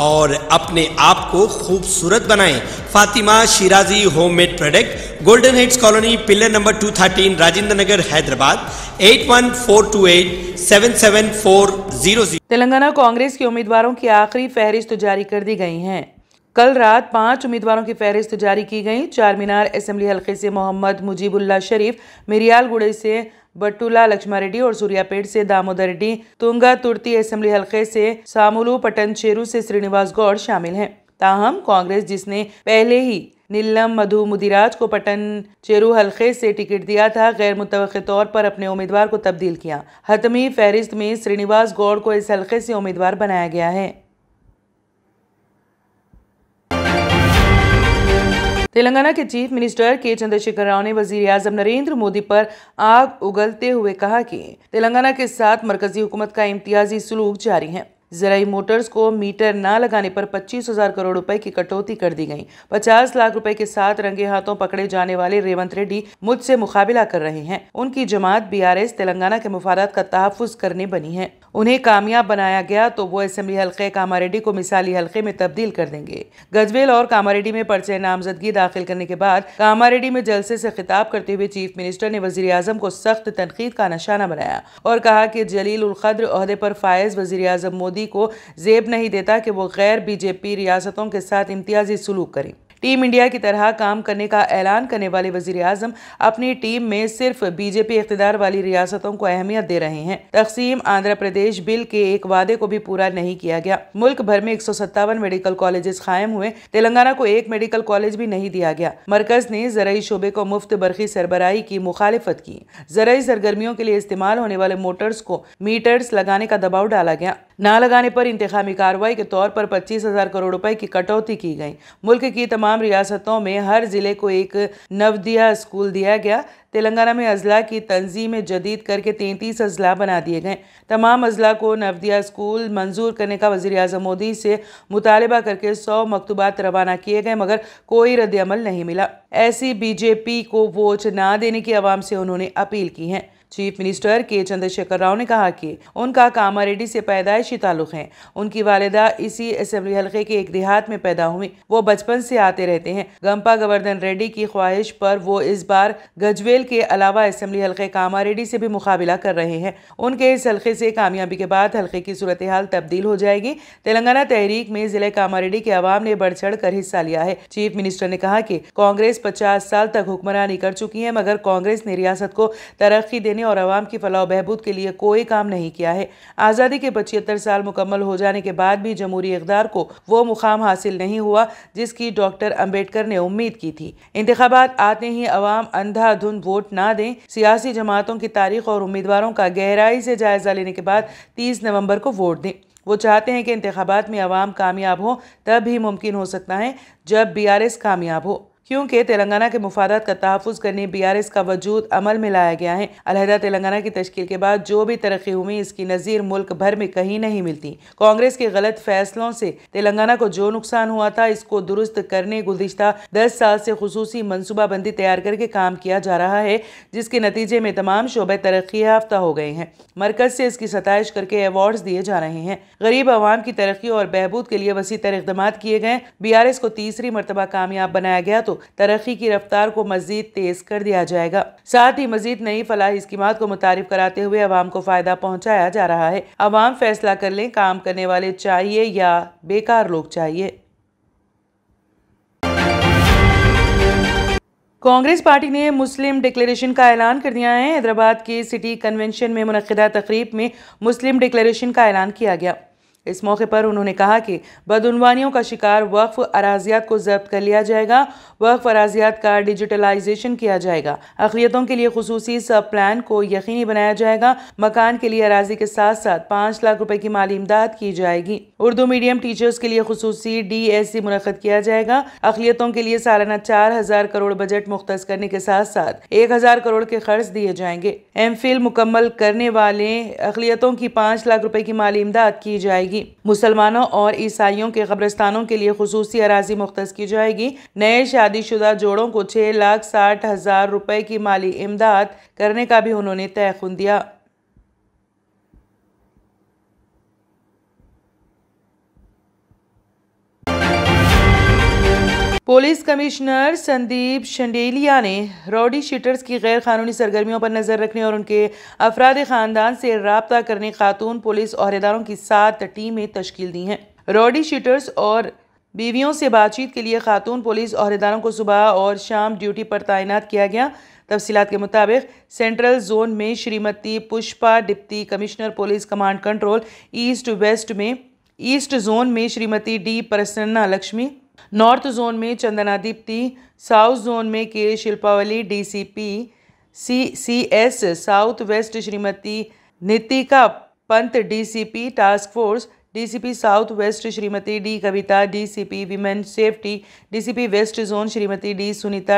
और अपने आप को खूबसूरत बनाएं Fatima Shirazi homemade product Golden Heads Colony pillar number 213 Rajendra Nagar Hyderabad 8142877400 Telangana Congress के उम्मीदवारों की आखिरी फहरिस्त जारी कर दी गई है कल रात पांच उम्मीदवारों की फहरिस्त जारी की गई चार मीनार असम्बली हल्के से मोहम्मद मुजीबुल्ला शरीफ मिरियालगुड़े से बटूला लक्ष्मा रेड्डी और सूर्यापेट से दामोदर रेड्डी तुंगा तुर्ती असेंबली हल्के से सामुलू पटन चेरू से श्रीनिवास गौड़ शामिल हैं ताहम कांग्रेस जिसने पहले ही नीलम मधु मुदिराज को पटन चेरू हल्के से टिकट दिया था गैर मुतव तौर पर अपने उम्मीदवार को तब्दील किया हतमी फहरिस्त में श्रीनिवास गौड़ को इस हल्के से उम्मीदवार बनाया गया है तेलंगाना के चीफ मिनिस्टर के चंद्रशेखर राव ने वजीर अजम नरेंद्र मोदी पर आग उगलते हुए कहा कि तेलंगाना के साथ मरकजी हुकूमत का इम्तियाजी सलूक जारी है जराई मोटर्स को मीटर ना लगाने पर पच्चीस हजार करोड़ रुपए की कटौती कर दी गई 50 लाख रुपए के साथ रंगे हाथों पकड़े जाने वाले रेवंत रेड्डी मुझसे मुकाबला कर रहे हैं उनकी जमात बीआरएस तेलंगाना के मुफादात का तहफ़ करने बनी है उन्हें कामयाब बनाया गया तो वो असम्बली हल्के कामारेडी को मिसाली हल्के में तब्दील कर देंगे गजवेल और कामारेडी में पर्चे नामजदगी दाखिल करने के बाद कामारेडी में जलसे से खिताब करते हुए चीफ मिनिस्टर ने वजी अजम को सख्त तनकीद का निशाना बनाया और कहा कि जलील उलखद्र अहदे पर फायज वजीर अजम मोदी को जेब नहीं देता कि वो गैर बीजेपी रियासतों के साथ इम्तियाजी सलूक करें टीम इंडिया की तरह काम करने का ऐलान करने वाले वजीर आजम अपनी टीम में सिर्फ बीजेपी इकतदार वाली रियासतों को अहमियत दे रहे हैं तकसीम आंध्र प्रदेश बिल के एक वादे को भी पूरा नहीं किया गया मुल्क भर में एक मेडिकल कॉलेजेस कायम हुए तेलंगाना को एक मेडिकल कॉलेज भी नहीं दिया गया मरकज ने जरिए शोबे को मुफ्त बरखी सरबराई की मुखालफत की जरिए सरगर्मियों के लिए इस्तेमाल होने वाले मोटर्स को मीटर्स लगाने का दबाव डाला गया ना लगाने पर इंतजामी कार्रवाई के तौर पर पच्चीस हजार करोड़ रुपए की कटौती की गई मुल्क की तमाम तमाम रियासतों में हर ज़िले को एक नवदिया स्कूल दिया गया तेलंगाना में अजला की तंजीम जदीद करके तैंतीस अजला बना दिए गए तमाम अजला को नवदिया स्कूल मंजूर करने का वजी अजम मोदी से मुतालबा करके सौ मकतूबात रवाना किए गए मगर कोई अमल नहीं मिला ऐसी बीजेपी को वोट ना देने की आवाम से उन्होंने अपील की है चीफ मिनिस्टर के चंद्रशेखर राव ने कहा कि उनका कामारेड्डी से पैदायशी ताल्लुक है उनकी वालदा इसी असम्बली हल्के के एक देहात में पैदा हुई वो बचपन से आते रहते हैं गंपा गवर्धन रेड्डी की ख्वाहिश पर वो इस बार गजवेल के अलावा असम्बली हल्के कामारेड्डी से भी मुकाबला कर रहे हैं उनके इस हल्के से कामयाबी के बाद हल्के की सूरत हाल तब्दील हो जाएगी तेलंगाना तहरीक में जिले कामारेड्डी के आवाम ने बढ़ चढ़ कर हिस्सा लिया है चीफ मिनिस्टर ने कहा कि कांग्रेस पचास साल तक हुक्मरानी कर चुकी है मगर कांग्रेस ने रियासत को तरक्की देने ने और आवाम की फलाह बहबूद के लिए कोई काम नहीं किया है आज़ादी के पचहत्तर साल मुकम्मल हो जाने के बाद भी जमहूरी इकदार को वो मुकाम हासिल नहीं हुआ जिसकी डॉक्टर अम्बेडकर ने उम्मीद की थी इंतबात आते ही अवाम अंधाधुंध वोट न दें सियासी जमातों की तारीख और उम्मीदवारों का गहराई से जायजा लेने के बाद तीस नवम्बर को वोट दें वो चाहते हैं कि इंतबात में आवाम कामयाब हो तब ही मुमकिन हो सकता है जब बी आर एस कामयाब हो क्योंकि तेलंगाना के मुफादात का तहफ़ करने बी आर एस का वजूद अमल में लाया गया है अलहदा तेलंगाना की तश्ल के बाद जो भी तरक्की हुई इसकी नज़ीर मुल्क भर में कहीं नहीं मिलती कांग्रेस के गलत फैसलों से तेलंगाना को जो नुकसान हुआ था इसको दुरुस्त करने गुजशत दस साल से खसूसी मनसूबाबंदी तैयार करके काम किया जा रहा है जिसके नतीजे में तमाम शोबे तरक्की याफ्ता हो गए हैं मरकज से इसकी सतश करके अवार्ड दिए जा रहे हैं गरीब आवाम की तरक्की और बहबूद के लिए वसी तर इकदाम किए गए बी आर एस को तीसरी मरतबा कामयाब बनाया गया तो तो तरक्की की रफ्तार को मजीद तेज कर दिया जाएगा साथ ही मजीद नई फलाही स्कीम को मुतारफ कराते हुए अवाम को फायदा पहुँचाया जा रहा है अवाम फैसला कर लें काम करने वाले चाहिए या बेकार लोग चाहिए कांग्रेस पार्टी ने मुस्लिम डिक्लेरेशन का ऐलान कर दिया है हैदराबाद के सिटी कन्वेंशन में मनदा तकरीब में मुस्लिम डिक्लेरेशन का ऐलान किया गया इस मौके पर उन्होंने कहा कि बदनवानियों का शिकार वक्फ अराजियात को जब्त कर लिया जाएगा वक्फ अराजियात का डिजिटलाइजेशन किया जाएगा अखिलियतों के लिए खसूसी सब प्लान को यकीनी बनाया जाएगा मकान के लिए अराजी के साथ साथ पाँच लाख रुपए की माली इमदाद की जाएगी उर्दू मीडियम टीचर्स के लिए खसूसी डी एस सी मुनद किया जाएगा अखिलियतों के लिए सालाना चार हजार करोड़ बजट मुख्त करने के साथ साथ एक हजार करोड़ के खर्च दिए जाएंगे एम फिल मुकम्मल करने वाले अखिलियतों की पाँच लाख रुपए की माली इमदाद की जाएगी जाएगी मुसलमानों और ईसाइयों के कब्रस्तानों के लिए खसूसी अराजी मुख्त की जाएगी नए शादीशुदा जोड़ों को छह लाख साठ हजार रुपए की माली इमदाद करने का भी उन्होंने तय दिया पुलिस कमिश्नर संदीप शंडेलिया ने रॉडी शीटर्स की गैर कानूनी सरगर्मियों पर नज़र रखने और उनके अफराद ख़ानदान से रबता करने खातून पुलिस अहदेदारों की सात टीमें तश्कील दी हैं रॉडी शीटर्स और बीवियों से बातचीत के लिए खातून पुलिस अहदेदारों को सुबह और शाम ड्यूटी पर तैनात किया गया तफसीत के मुताबिक सेंट्रल जोन में Shrimati Pushpa deputy commissioner police command control east west में ईस्ट जोन में Shrimati D Prasanna Lakshmi north zone में चंदना दीप्ति साउथ जोन में K Shilpavalli DCP C C S south west Shrimati Nitika Pant DCP task force DCP south west Shrimati D Kavitha DCP women safety DCP west zone Shrimati D Sunitha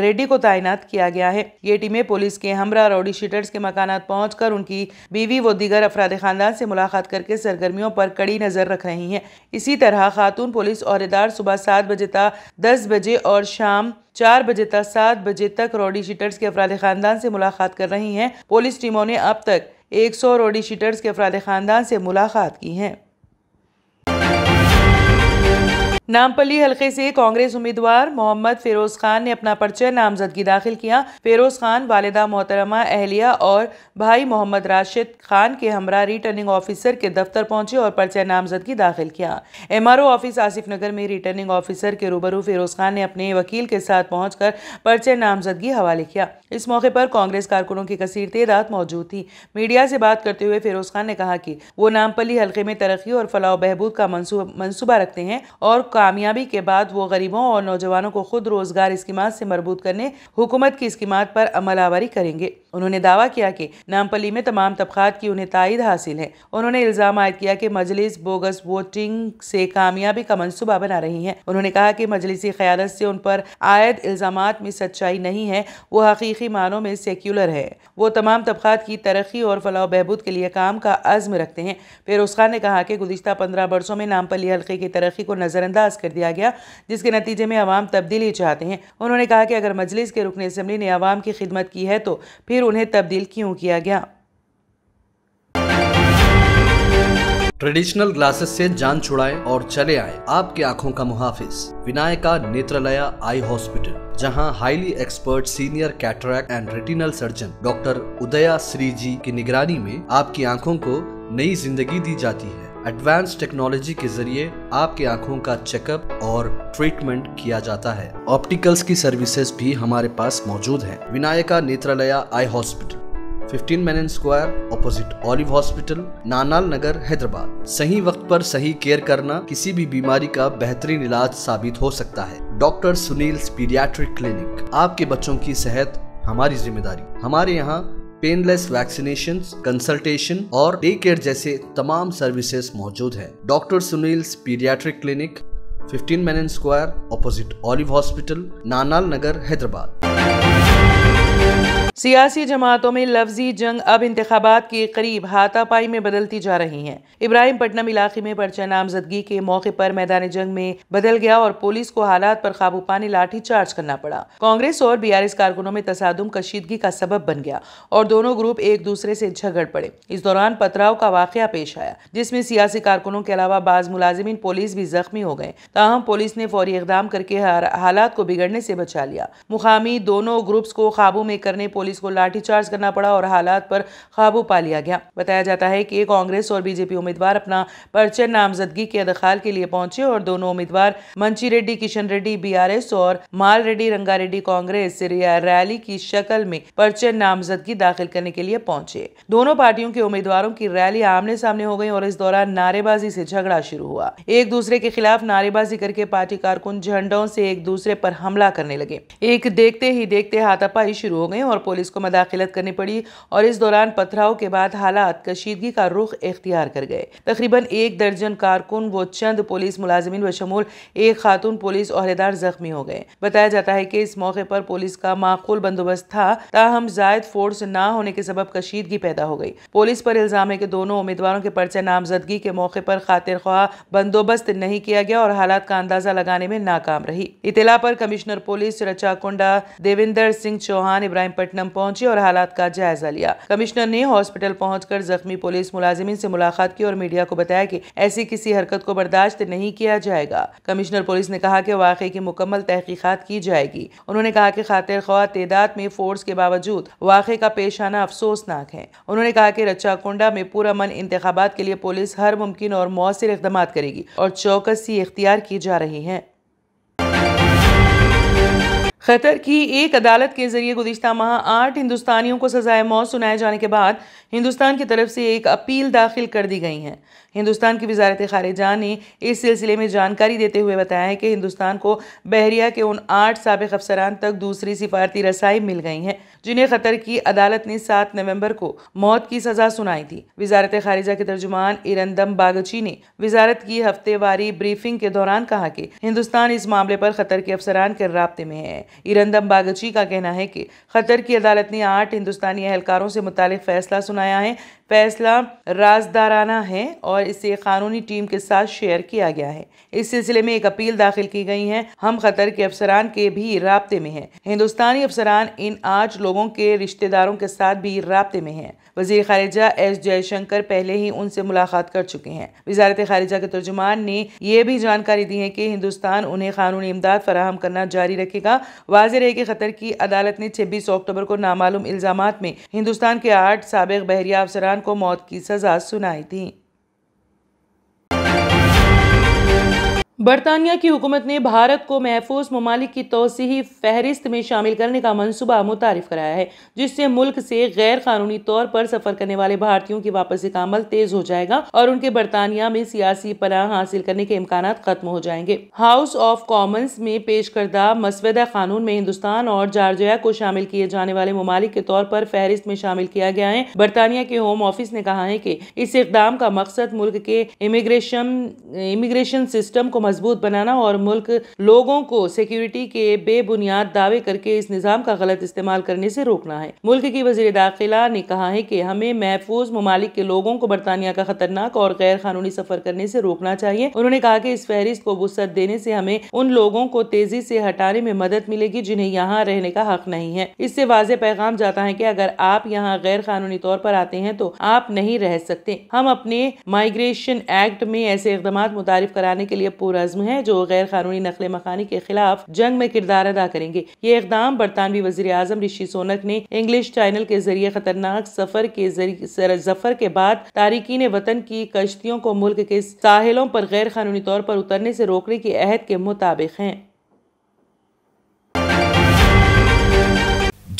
Reddy को तैनात किया गया है ये टीमें पुलिस के हमरा रोडी शीटर्स के मकानात पहुंचकर उनकी बीवी व दीगर अफराद खानदान से मुलाकात करके सरगर्मियों पर कड़ी नजर रख रही हैं इसी तरह खातून पुलिस अहदेदार सुबह सात बजे तक दस बजे और शाम चार बजे तक सात बजे तक रोडी शीटर्स के अफराद खानदान से मुलाकात कर रही हैं पुलिस टीमों ने अब तक 100 रोडी शीटर्स के अफराद खानदान से मुलाकात की है नामपली हलके से कांग्रेस उम्मीदवार मोहम्मद फिरोज खान ने अपना पर्चा नामजदगी दाखिल किया फिरोज खान वालदा मोहतरमा अहलिया और भाई मोहम्मद राशिद खान के हमरा रिटर्निंग ऑफिसर के दफ्तर पहुंचे और पर्चा नामजदगी दाखिल किया एम ऑफिस आसिफ नगर में रिटर्निंग ऑफिसर के रूबरू फिरोज खान ने अपने वकील के साथ कर पर्चे नामजदगी हवाले किया इस मौके पर कांग्रेस कारकुनों की कसीर तादाद मौजूद थी मीडिया से बात करते हुए फिरोज खान ने कहा कि वो नामपली हल्के में तरक्की और फलाह बहबूद का मनसूबा रखते हैं और कामयाबी के बाद वो गरीबों और नौजवानों को खुद रोजगार स्कीमात से मरबूत करने हुकूमत की स्कीमात पर अमलावरी करेंगे उन्होंने दावा किया कि नामपली में तमाम तबकात की उन्हें तइद हासिल है उन्होंने इल्ज़ाम आयद किया कि मजलिस बोगस वोटिंग से कामयाबी का मनसूबा बना रही है उन्होंने कहा कि मजलिसी क्यादत से उन पर आयद इल्ज़ाम में सच्चाई नहीं है वो हकीकी मानों में सेक्यूलर है वो तमाम तबकात की तरक्की और फलाह बहबूद के लिए काम का आज़म रखते हैं फेरोज़ खान ने कहा कि गुजशत पंद्रह बरसों में नामपली हल्के की तरक्की को नज़रअंदाज कर दिया गया जिसके नतीजे में आवाम तब्दीली चाहते हैं उन्होंने कहा कि अगर मजलिस के रुकन असम्बली ने आवाम की खिदमत की है तो फिर फिर उन्हें तब्दील क्यों किया गया ट्रेडिशनल ग्लासेस से जान छुड़ाए और चले आए आपके आंखों का मुहाफिज विनायका नेत्रलया आई हॉस्पिटल जहां highly expert senior cataract and retinal surgeon doctor Udaya Shri जी की निगरानी में आपकी आंखों को नई जिंदगी दी जाती है एडवांस टेक्नोलॉजी के जरिए आपके आंखों का चेकअप और ट्रीटमेंट किया जाता है ऑप्टिकल्स की सर्विसेज भी हमारे पास मौजूद है Vinayaka Netralaya eye hospital 15 Main Square opposite Olive Hospital Nanal Nagar Hyderabad सही वक्त पर सही केयर करना किसी भी बीमारी का बेहतरीन इलाज साबित हो सकता है डॉक्टर सुनील पीडियाट्रिक क्लिनिक आपके बच्चों की सेहत हमारी जिम्मेदारी हमारे यहाँ पेनलेस वैक्सीनेशन कंसल्टेशन और डे केयर जैसे तमाम सर्विसेज मौजूद है doctor Sunil's paediatric clinic 15 Main Square opposite Olive Hospital Nanal Nagar Hyderabad सियासी जमातों में लफ्जी जंग अब इंतबात के करीब हाथापाई में बदलती जा रही है इब्राहिम पटनम इलाके में पर्चा नामजदगी के मौके पर मैदान जंग में बदल गया और पुलिस को हालात पर काबू पाने लाठी चार्ज करना पड़ा कांग्रेस और बी आर एस कारकुनों में तसादम कशीदगी का सबब बन गया और दोनों ग्रुप एक दूसरे से झगड़ पड़े इस दौरान पथराव का वाक़ पेश आया जिसमे सियासी कारकुनों के अलावा बाज मुलाजिमीन पुलिस भी जख्मी हो गए ताहम पुलिस ने फौरी इकदाम करके हालात को बिगड़ने से बचा लिया मुकामी दोनों ग्रुप्स को काबू में करने पुलिस पुलिस को लाठीचार्ज करना पड़ा और हालात पर काबू पा लिया गया बताया जाता है कि कांग्रेस और बीजेपी उम्मीदवार अपना पर्चे नामजदगी के अदखाल के लिए पहुंचे और दोनों उम्मीदवार मंची रेड्डी किशन रेड्डी बीआरएस और माल रेड्डी रंगारेड्डी कांग्रेस रैली की शक्ल में पर्चे नामजदगी दाखिल करने के लिए पहुंचे दोनों पार्टियों के उम्मीदवारों की रैली आमने सामने हो गई और इस दौरान नारेबाजी से झगड़ा शुरू हुआ एक दूसरे के खिलाफ नारेबाजी करके पार्टी कारकुन झंडों से एक दूसरे पर हमला करने लगे एक देखते ही देखते हाथापाई शुरू हो गयी और पुलिस को मदाखलत करनी पड़ी और इस दौरान पथराव के बाद हालात कशीदगी का रुख इख्तियार कर गए तकरीबन एक दर्जन कारकुन व चंद पुलिस मुलाजमन बशमूल एक खातून पुलिस अहदेदार जख्मी हो गए बताया जाता है कि इस मौके पर पुलिस का माकूल बंदोबस्त था ताहम जायद फोर्स न होने के सबब कशीदगी पैदा हो गई पुलिस पर इल्जाम है कि दोनों उम्मीदवारों के पर्चे नामजदगी के मौके पर खातिर ख्वाह बंदोबस्त नहीं किया गया और हालात का अंदाजा लगाने में नाकाम रही इतला पर कमिश्नर पुलिस रचा कुंडा देविंदर सिंह चौहान इब्राहिम पटना पट्टनम पहुंची और हालात का जायजा लिया कमिश्नर ने हॉस्पिटल पहुंचकर जख्मी पुलिस मुलाजिमिन से मुलाकात की और मीडिया को बताया कि ऐसी किसी हरकत को बर्दाश्त नहीं किया जाएगा कमिश्नर पुलिस ने कहा कि वाक़े की मुकम्मल तहकीकत की जाएगी उन्होंने कहा कि खातिर खवा तदाद में फोर्स के बावजूद वाक़े का पेश आना अफसोसनाक है उन्होंने कहा कि रच्चाकुंडा में पूरा मन इंतबात के लिए पुलिस हर मुमकिन और मौसर इकदाम करेगी और चौकसी इख्तियार की जा रही है खतर की एक अदालत के जरिए गुजशत माह आठ हिंदुस्तानियों को सजाए मौत सुनाए जाने के बाद हिंदुस्तान की तरफ से एक अपील दाखिल कर दी गई हैं हिंदुस्तान की वजारत खारजा ने इस सिलसिले में जानकारी देते हुए बताया है कि हिंदुस्तान को बहरिया के उन आठ सबक अफसरान तक दूसरी सिफारती रसाई मिल गई हैं जिन्हें कतर की अदालत ने सात नवम्बर को मौत की सजा सुनाई थी वजारत खारिजा के तर्जुमान इरंदम बागची ने वजारत की हफ्तेवारी ब्रीफिंग के दौरान कहा कि हिंदुस्तान इस मामले पर खतर के अफसरान के रबते में है इरंदम बागची का कहना है कि खतर की अदालत ने आठ हिंदुस्तानी एहलकारों से मुतल फैसला सुनाया है फैसला राजदाराना है और इसे कानूनी टीम के साथ शेयर किया गया है इस सिलसिले में एक अपील दाखिल की गई है हम खतर के अफसरान के भी रबते में है हिंदुस्तानी अफसरान इन आठ लोगों के रिश्तेदारों के साथ भी रबते में है वजी खारिजा एस जयशंकर पहले ही उनसे मुलाकात कर चुके हैं वजारत ख़ारजा के तर्जुमान ने यह भी जानकारी दी है कि हिंदुस्तान उन्हें कानूनी इमदाद फराहम करना जारी रखेगा वाज रहे कि खतर की अदालत ने छब्बीस अक्टूबर को नामालूम इल्जाम में हिंदुस्तान के आठ सबक बहरिया अफसरान को मौत की सजा सुनाई थी बरतानिया की हुकूमत ने भारत को महफूज ममालिक की तोसी फहरिस्त में शामिल करने का मनसूबा मुतारफ कराया है जिससे मुल्क से गैर कानूनी तौर पर सफर करने वाले भारतीयों की वापसी का अमल तेज हो जाएगा और उनके बरतानिया में सियासी पनाह हासिल करने के इम्कान खत्म हो जाएंगे हाउस ऑफ कॉमन्स में पेश करदा मसवदा कानून में हिंदुस्तान और जारजिया को शामिल किए जाने वाले ममालिक के तौर पर फहरिस्त में शामिल किया गया है बरतानिया के होम ऑफिस ने कहा है की इस इकदाम का मकसद मुल्क के इमिग्रेशन इमिग्रेशन सिस्टम को मजबूत बनाना और मुल्क लोगों को सिक्योरिटी के बेबुनियाद दावे करके इस निज़ाम का गलत इस्तेमाल करने से रोकना है मुल्क की वजीर दाखिला ने कहा है कि हमें महफूज ममालिक के लोगों को बरतानिया का खतरनाक और गैर कानूनी सफर करने से रोकना चाहिए उन्होंने कहा कि इस फहरिस्त को वसत देने से हमें उन लोगों को तेजी से हटाने में मदद मिलेगी जिन्हें यहाँ रहने का हक नहीं है इससे वाज पैगाम जाता है की अगर आप यहाँ गैर कानूनी तौर पर आते हैं तो आप नहीं रह सकते हम अपने माइग्रेशन एक्ट में ऐसे इकदाम मुतारफ कराने के लिए पूरे मंसूर है जो गैर कानूनी नकल मकानी के खिलाफ जंग में किरदार अदा करेंगे ये इकदाम बरतानवी वजी अजम ऋषि सोनक ने इंग्लिश चैनल के जरिए खतरनाक सफर के जफर के बाद तारकिन वतन की कश्तियों को मुल्क के साहिलों पर गैर कानूनी तौर पर उतरने से रोकने के अहद के मुताबिक हैं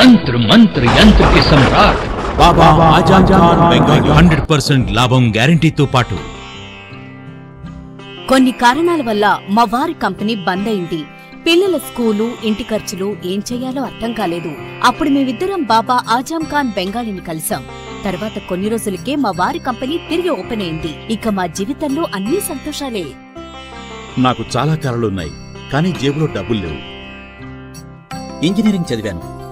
तंत्र मंत्र यंत्र के सम्राट Azan Khan Khan hundred percent percent లాభం तो పాటు కొన్ని కారణాల వల్ల మా వారి కంపెనీ బంద్ అయింది పిల్లల స్కూలు ఇంటి ఖర్చులు ఏం చేయాలో అర్థం కాలేదు అప్పుడు మేమిద్దరం బాబా ఆజాం ఖాన్ బెంగాలీని కలిసాం తర్వాత కొన్ని రోజులకే మా వారి కంపెనీ తిరిగి ఓపెన్ అయింది ఇక మా జీవితంలో అన్ని సంతోషాలే నాకు చాలా కళలున్నాయి కానీ జేబులో డబ్బులు లేవు ఇంజనీరింగ్ చదివాను